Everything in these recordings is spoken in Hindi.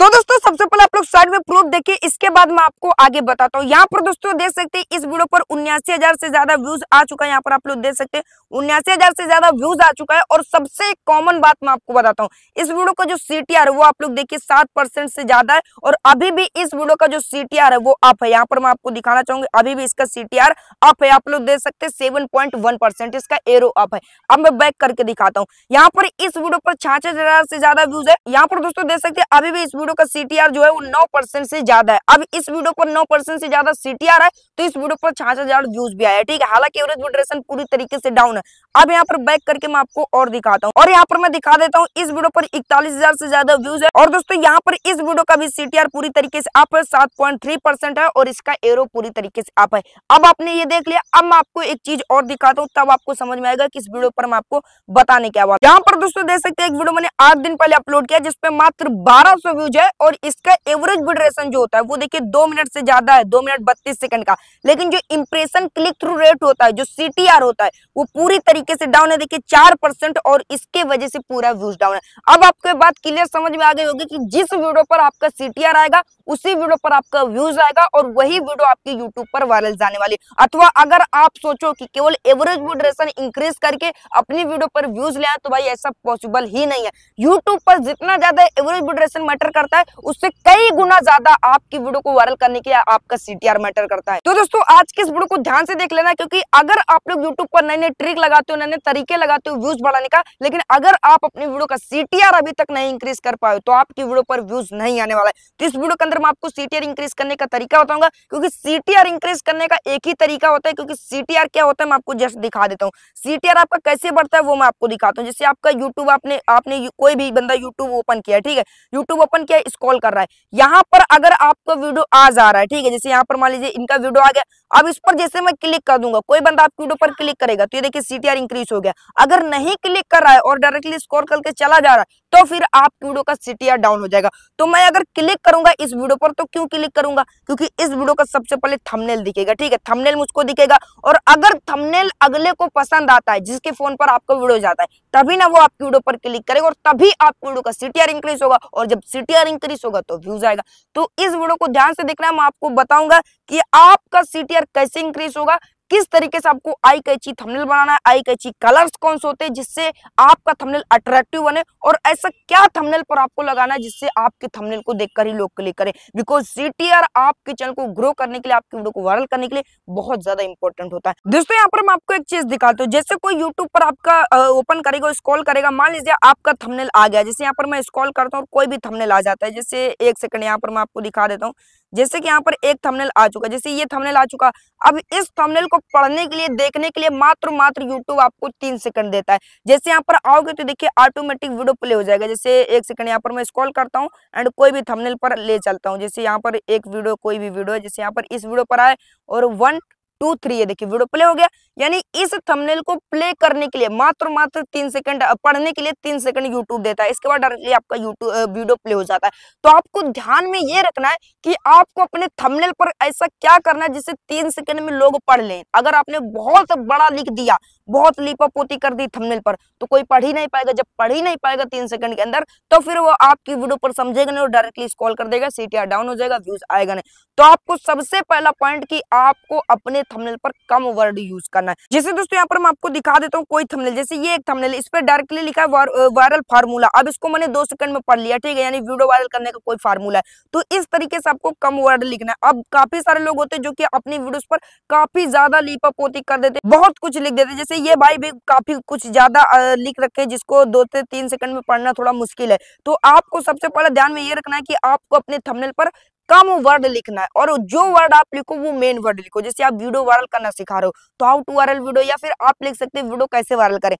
तो दोस्तों सबसे पहले आप लोग साइड में प्रूफ देखिए इसके बाद मैं आपको आगे बताता हूँ यहाँ पर दोस्तों देख सकते हैं इस वीडियो पर उन्यासी हजार से ज्यादा व्यूज आ चुका है यहाँ पर आप लोग देख सकते हैं उन्यासी हजार से ज्यादा व्यूज आ चुका है और सबसे कॉमन बात मैं आपको बताता हूँ इस वीडियो का जो सी है वो आप लोग देखिए सात परसेंट से ज्यादा है और अभी भी इस वीडियो का जो सी है वो अप है यहाँ पर मैं आपको दिखाना चाहूंगी अभी भी इसका सी अप है आप लोग देख सकते वन सेवन इसका एरो अप है अब मैं बैक करके दिखाता हूँ यहाँ पर इस वीडियो पर छाछ से ज्यादा व्यूज है यहाँ पर दोस्तों देख सकते अभी भी इस वीडियो का सीटीआर जो है वो नौ परसेंट से ज्यादा है अब इस वीडियो पर नौ परसेंट से ज्यादा सीटीआर है तो इस वीडियो पर छाछ हजार व्यूज भी आया ठीक है हालांकि एवरेज मोडरेशन पूरी तरीके से डाउन है अब यहाँ पर बैक करके मैं आपको और दिखाता हूँ और यहाँ पर मैं दिखा देता हूँ इस वीडियो पर इकतालीस से ज्यादा व्यूज है और दोस्तों यहाँ पर इस वीडियो का भी सीटीआर पूरी तरीके से आप सात है और इसका एरो पूरी तरीके से आप है अब आपने ये देख लिया अब मैं आपको एक चीज और दिखाता हूँ तब आपको समझ में आएगा कि इस वीडियो पर मैं आपको बताने क्या यहाँ पर दोस्तों देख सकते हैं एक वीडियो मैंने आठ दिन पहले अपलोड किया जिसपे मात्र बारह व्यूज जाए और इसका एवरेज ड्यूरेशन जो होता है वो देखिए दो मिनट से ज्यादा है दो मिनट बत्तीस सेकंड का लेकिन जो इंप्रेशन क्लिक थ्रू रेट होता है जो सी होता है वो पूरी तरीके से डाउन है देखिए चार परसेंट और इसके वजह से पूरा व्यूज डाउन है अब आपको बात क्लियर समझ में आ गई होगी कि जिस वीडियो पर आपका सी आएगा उसी वीडियो पर आपका व्यूज आएगा और वही वीडियो आपके यूट्यूब पर वायरल जाने वाली अथवा अगर आप सोचो कि केवल एवरेज व्यू ड्यूरेशन इंक्रीज करके अपनी वीडियो पर व्यूज ले तो भाई ऐसा पॉसिबल ही नहीं है यूट्यूब पर जितना ज्यादा एवरेज व्यू ड्यूरेशन मैटर करता करता है उससे कई गुना ज्यादा आपकी वीडियो को वायरल करने के आपका सीटीआर मैटर करता है तो दोस्तों आज के इस वीडियो को ध्यान से देख लेना क्योंकि अगर आप लोग यूट्यूब पर नए नए ट्रिक लगाते हो नए नए तरीके लगाते हो व्यूज बढ़ाने का लेकिन अगर आप अपनी वीडियो का सीटीआर अभी तक नहीं इंक्रीज कर पाए तो आपकी वीडियो पर व्यूज नहीं आने वाला है तो इस वीडियो के अंदर मैं आपको सीटीआर इंक्रीज करने का तरीका बताऊंगा क्योंकि सीटीआर इंक्रीज करने का एक ही तरीका होता है क्योंकि सीटीआर क्या होता है मैं आपको जस्ट दिखा देता हूँ सीटीआर आपका कैसे बढ़ता है वो मैं आपको दिखाता हूँ जैसे आपका यूट्यूब आपने आपने कोई भी बंदा यूट्यूब ओपन किया ठीक है यूट्यूब ओपन किया है स्कॉल कर रहा है यहाँ पर अगर आपका वीडियो आ जा रहा है ठीक है जैसे यहाँ पर मान लीजिए इनका वीडियो आ गया अब इस पर जैसे मैं क्लिक कर दूंगा कोई बंदा आपकी वीडियो पर क्लिक करेगा तो ये देखिए सीटीआर इंक्रीज हो गया अगर नहीं क्लिक कर रहा है और डायरेक्टली स्कॉल करके चला जा रहा है तो फिर आप वीडियो का सीटीआर डाउन हो जाएगा तो मैं अगर क्लिक करूंगा इस वीडियो पर तो क्यों क्लिक करूंगा क्योंकि इस वीडियो का सबसे पहले थंबनेल दिखेगा ठीक है थंबनेल मुझको दिखेगा और अगर थंबनेल अगले को पसंद आता है जिसके फोन पर आपका वीडियो जाता है तभी ना वो आपकी वीडियो पर क्लिक करेगा और तभी आप वीडियो का सीटीआर इंक्रीज होगा और जब सीटीआर इंक्रीज होगा तो व्यूज आएगा तो इस वीडियो को ध्यान से देखना मैं आपको बताऊंगा कि आपका सीटीआर कैसे इंक्रीज होगा किस तरीके से आपको आई कैची थमनेल बनाना है आई कैची कलर्स कौन से होते हैं जिससे आपका थमनेल अट्रैक्टिव बने और ऐसा क्या थमनेल पर आपको लगाना है जिससे आपके थमनेल को देखकर ही लोग क्लिक करें बिकॉज सी आपके चैनल को ग्रो करने के लिए आपकी वीडियो को वायरल करने के लिए बहुत ज्यादा इंपॉर्टेंट होता है दोस्तों यहाँ पर मैं आपको एक चीज दिखाता हूँ जैसे कोई यूट्यूब पर आपका ओपन करेगा स्कॉल करेगा मान लीजिए आपका थमनेल आ गया जैसे यहाँ पर मैं स्कॉल करता हूँ कोई भी थमनेल आ जाता है जैसे एक सेकंड यहाँ पर मैं आपको दिखा देता हूँ जैसे कि यहाँ पर एक थंबनेल आ चुका जैसे ये थंबनेल आ चुका अब इस थंबनेल को पढ़ने के लिए देखने के लिए मात्र मात्र यूट्यूब आपको तीन सेकंड देता है जैसे यहाँ पर आओगे तो देखिए ऑटोमेटिक वीडियो प्ले हो जाएगा जैसे एक सेकंड यहाँ पर मैं स्क्रॉल करता हूँ एंड कोई भी थमनेल पर ले चलता हूँ जैसे यहाँ पर एक वीडियो कोई भी वीडियो जैसे यहाँ पर इस वीडियो पर आए और वन टू थ्री ये देखिए वीडियो प्ले हो गया यानी इस थंबनेल को प्ले करने के लिए मात्र मात्र तीन सेकंड पढ़ने के लिए तीन सेकंड यूट्यूब देता है इसके बाद डायरेक्टली आपका यूट्यूब वीडियो प्ले हो जाता है तो आपको ध्यान में ये रखना है कि आपको अपने थंबनेल पर ऐसा क्या करना है जिससे तीन सेकंड में लोग पढ़ लें अगर आपने बहुत बड़ा लिख दिया बहुत लिपा पोती कर दी थमनेल पर तो कोई पढ़ ही नहीं पाएगा जब पढ़ ही नहीं पाएगा तीन सेकंड के अंदर तो फिर वो आपकी वीडियो पर समझेगा नहीं और डायरेक्टली स्कॉल कर देगा सीटीआर डाउन हो जाएगा व्यूज आएगा नहीं तो आपको सबसे पहला पॉइंट की आपको अपने थमनेल पर कम वर्ड यूज करना है जैसे दोस्तों यहाँ पर मैं आपको दिखा देता हूँ कोई थमनेल जैसे ये एक थमनेल इस पर डायरेक्टली लिखा है वायरल फार्मूला अब इसको मैंने दो सेकंड में पढ़ लिया ठीक है यानी वीडियो वायरल करने का कोई फार्मूला है तो इस तरीके से आपको कम वर्ड लिखना है अब काफी सारे लोग होते हैं जो की अपनी वीडियो पर काफी ज्यादा लीपा पोती कर देते बहुत कुछ लिख देते जैसे ये भाई भी काफी कुछ ज्यादा लिख रखे जिसको दो से तीन सेकंड में पढ़ना थोड़ा मुश्किल है तो आपको सबसे पहले ध्यान में ये रखना है कि आपको अपने थंबनेल पर कम वर्ड लिखना है और जो वर्ड आप लिखो वो मेन वर्ड लिखो जैसे आप वीडियो वायरल करना सिखा रहे हो तो हाउ टू वायरल वीडियो या फिर आप लिख सकते हैं वीडियो कैसे वायरल करें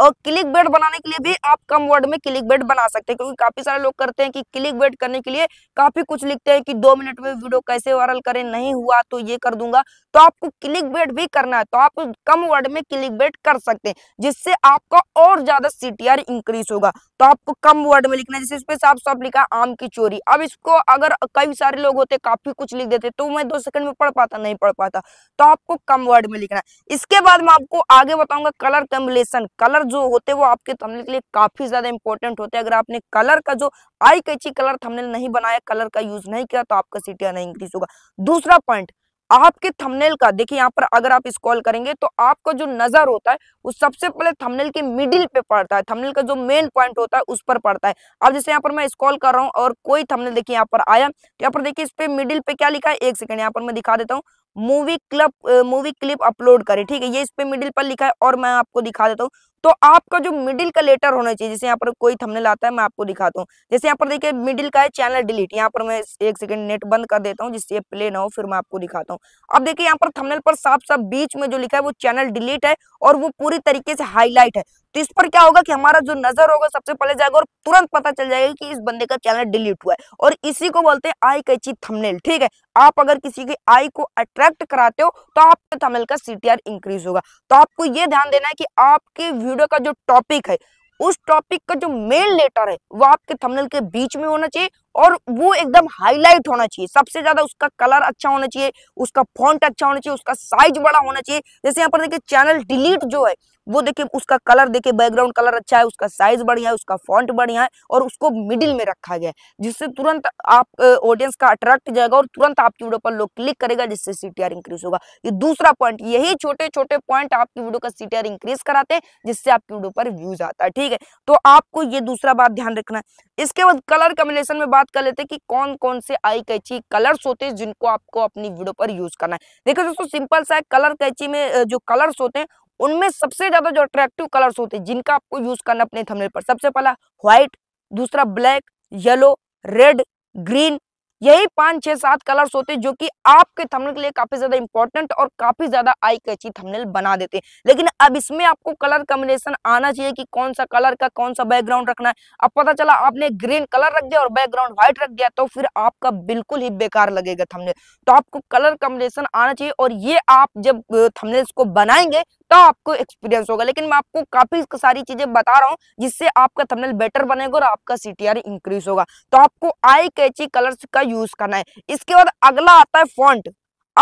और क्लिक बेट बनाने के लिए भी आप कम वर्ड में क्लिक बेट बना सकते हैं क्योंकि काफी सारे लोग करते हैं कि क्लिक बेट करने के लिए काफी कुछ लिखते हैं कि दो मिनट में वीडियो कैसे वायरल करें नहीं हुआ तो ये कर दूंगा तो आपको क्लिक बेट भी करना है तो आप कम वर्ड में क्लिक बेट कर सकते हैं जिससे आपका और ज्यादा सीटीआर इंक्रीज होगा तो आपको कम वर्ड में लिखना है जैसे इस पे साफ साफ लिखा आम की चोरी अब इसको अगर कई सारे लोग होते काफी कुछ लिख देते तो मैं दो सेकंड में पढ़ पाता नहीं पढ़ पाता तो आपको कम वर्ड में लिखना है इसके बाद मैं आपको आगे बताऊंगा कलर कम्बिनेशन कलर जो होते वो आपके थमने के लिए काफी ज्यादा इंपॉर्टेंट होते हैं अगर आपने कलर का जो आई कैची कलर थमने नहीं बनाया कलर का यूज नहीं किया तो आपका सीटिया नहीं इंक्रीज होगा दूसरा पॉइंट आपके थंबनेल का देखिए यहाँ पर अगर आप स्क्रॉल करेंगे तो आपका जो नजर होता है वो सबसे पहले थंबनेल के मिडिल पे पड़ता है थंबनेल का जो मेन पॉइंट होता है उस पर पड़ता है अब जैसे यहाँ पर मैं स्क्रॉल कर रहा हूँ और कोई थंबनेल देखिए यहाँ पर आया तो यहाँ पर देखिए इस पे मिडिल पे क्या लिखा है एक सेकंड यहाँ पर मैं दिखा देता हूँ movie club movie clip upload करें ठीक है ये इस पे मिडिल पर लिखा है और मैं आपको दिखा देता हूँ तो आपका जो मिडिल का लेटर होना चाहिए जैसे यहाँ पर कोई थमने आता है मैं आपको दिखाता हूँ जैसे यहाँ पर देखिए मिडिल का है चैनल डिलीट यहाँ पर मैं एक सेकंड नेट बंद कर देता हूँ जिससे प्ले ना हो फिर मैं आपको दिखाता हूँ अब देखिए यहाँ पर थमनेल पर साफ साफ बीच में जो लिखा है वो चैनल डिलीट है और वो पूरी तरीके से हाईलाइट है तो इस पर क्या होगा कि हमारा जो नजर होगा सबसे पहले जाएगा और तुरंत पता चल जाएगा कि इस बंदे का चैनल डिलीट हुआ है और इसी को बोलते हैं आई कैची थमनेल ठीक है आप अगर किसी की आई को अट्रैक्ट कराते हो तो आपके थमनेल का सीटीआर इंक्रीज होगा तो आपको ये ध्यान देना है कि आपके वीडियो का जो टॉपिक है उस टॉपिक का जो मेन लेटर है वो आपके थंबनेल के बीच में होना चाहिए और वो एकदम हाईलाइट होना चाहिए सबसे ज्यादा उसका कलर अच्छा होना चाहिए उसका फॉन्ट अच्छा होना चाहिए उसका साइज बड़ा होना चाहिए जैसे यहाँ पर देखिए चैनल डिलीट जो है वो देखिए उसका कलर देखिए बैकग्राउंड कलर अच्छा है उसका साइज बढ़िया है उसका फॉन्ट बढ़िया है और उसको मिडिल में रखा गया है जिससे तुरंत आप ऑडियंस का अट्रैक्ट जाएगा और तुरंत आपकी वीडियो पर लोग क्लिक करेगा जिससे सी इंक्रीज होगा ये दूसरा पॉइंट यही छोटे छोटे पॉइंट आपकी वीडियो का सी इंक्रीज कराते हैं जिससे आपकी वीडियो पर व्यूज आता है ठीक है तो आपको ये दूसरा बात ध्यान रखना है इसके बाद कलर कम्बिनेशन में बात कर लेते हैं कि कौन कौन से आई कैची कलर्स होते हैं जिनको आपको अपनी वीडियो पर यूज करना है देखो दोस्तों सिंपल सा है कलर कैची में जो कलर्स होते हैं उनमें सबसे ज्यादा जो अट्रैक्टिव कलर्स होते हैं जिनका आपको यूज करना अपने थंबनेल पर सबसे पहला व्हाइट दूसरा ब्लैक येलो रेड ग्रीन यही पांच छह सात कलर्स होते हैं जो कि आपके थंबनेल के लिए काफी ज्यादा इंपॉर्टेंट और काफी ज्यादा आई कैची थंबनेल बना देते हैं लेकिन अब इसमें आपको कलर कॉम्बिनेशन आना चाहिए कि कौन सा कलर का कौन सा बैकग्राउंड रखना है अब पता चला आपने ग्रीन कलर रख दिया और बैकग्राउंड व्हाइट रख दिया तो फिर आपका बिल्कुल ही बेकार लगेगा थमनेल तो आपको कलर कॉम्बिनेशन आना चाहिए और ये आप जब थंबनेल्स को बनाएंगे तो आपको एक्सपीरियंस होगा लेकिन मैं आपको काफी सारी चीजें बता रहा हूँ जिससे आपका थमनेल बेटर बनेगा और आपका सीटीआर इंक्रीज होगा तो आपको आई कैची कलर का यूज करना है इसके बाद अगला आता है फॉन्ट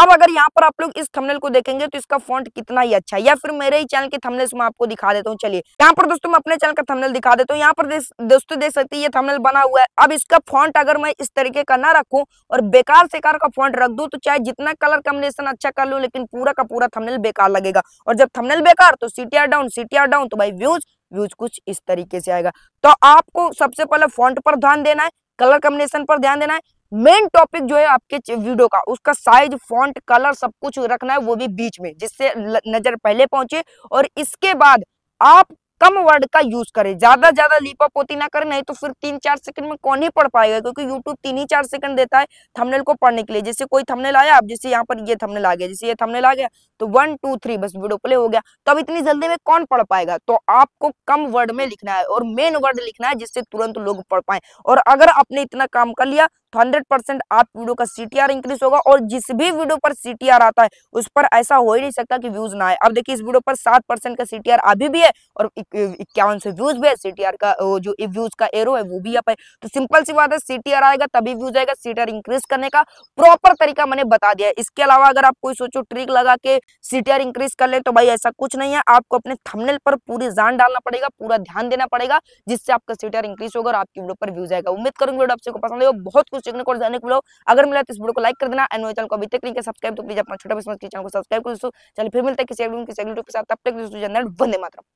अब अगर यहाँ पर आप लोग इस थंबनेल को देखेंगे तो इसका फॉन्ट कितना ही अच्छा है या फिर मेरे ही चैनल के थंबनेल मैं आपको दिखा देता हूँ चलिए यहाँ पर दोस्तों मैं अपने चैनल का थंबनेल दिखा देता हूँ यहाँ पर दोस्तों देख सकते हैं ये थंबनेल बना हुआ है अब इसका फॉन्ट अगर मैं इस तरीके का ना रखू और बेकार से कार का फॉन्ट रख दू तो चाहे जितना कलर कॉम्बिनेशन अच्छा कर लू लेकिन पूरा का पूरा थमनेल बेकार लगेगा और जब थमनेल बेकार तो सीटीआर डाउन सीटीआर डाउन तो भाई व्यूज व्यूज कुछ इस तरीके से आएगा तो आपको सबसे पहले फॉन्ट पर ध्यान देना है कलर कॉम्बिनेशन पर ध्यान देना है मेन टॉपिक जो है आपके वीडियो का उसका साइज फॉन्ट कलर सब कुछ रखना है वो भी बीच में जिससे नजर पहले पहुंचे और इसके बाद आप कम वर्ड का यूज करें ज्यादा ज्यादा लीपा पोती ना करें नहीं तो फिर तीन चार सेकंड में कौन ही पढ़ पाएगा क्योंकि यूट्यूब तीन ही चार सेकंड देता है थंबनेल को पढ़ने के लिए जैसे कोई थंबनेल आया आप जैसे यहाँ पर ये थंबनेल आ गया जैसे ये थंबनेल आ गया तो वन टू थ्री बस वीडियो प्ले हो गया तो अब इतनी जल्दी में कौन पढ़ पाएगा तो आपको कम वर्ड में लिखना है और मेन वर्ड लिखना है जिससे तुरंत लोग पढ़ पाए और अगर आपने इतना काम कर लिया हंड्रेड परसेंट आप वीडियो का सीटीआर इंक्रीज होगा और जिस भी वीडियो पर सीटीआर आता है उस पर ऐसा हो ही नहीं सकता कि व्यूज ना आए अब देखिए इस वीडियो पर सात परसेंट का सीटीआर अभी भी है और इक्यावन सौ व्यूज भी है सीटीआर का जो व्यूज का एरो है वो भी अप है तो सिंपल सी बात है सीटीआर आएगा तभी व्यूज आएगा सीटीआर इंक्रीज करने का प्रॉपर तरीका मैंने बता दिया है इसके अलावा अगर आप कोई सोचो ट्रिक लगा के सीटीआर इंक्रीज कर ले तो भाई ऐसा कुछ नहीं है आपको अपने थमनेल पर पूरी जान डालना पड़ेगा पूरा ध्यान देना पड़ेगा जिससे आपका सीटीआर इंक्रीज होगा और आपकी वीडियो पर व्यूज आएगा उम्मीद करूंगी वीडियो आपसे पसंद आएगा बहुत कुछ चेकने को जाने को अगर मिला तो इस वीडियो को लाइक कर देना एंड मेरे चैनल को अभी तक नहीं सब्सक्राइब तो प्लीज अपना छोटा बिजनेस के चैनल को सब्सक्राइब कर दोस्तों चलिए फिर मिलते हैं किसी वीडियो किसी यूट्यूब के साथ तब तक दोस्तों जनरल वंदे मातरम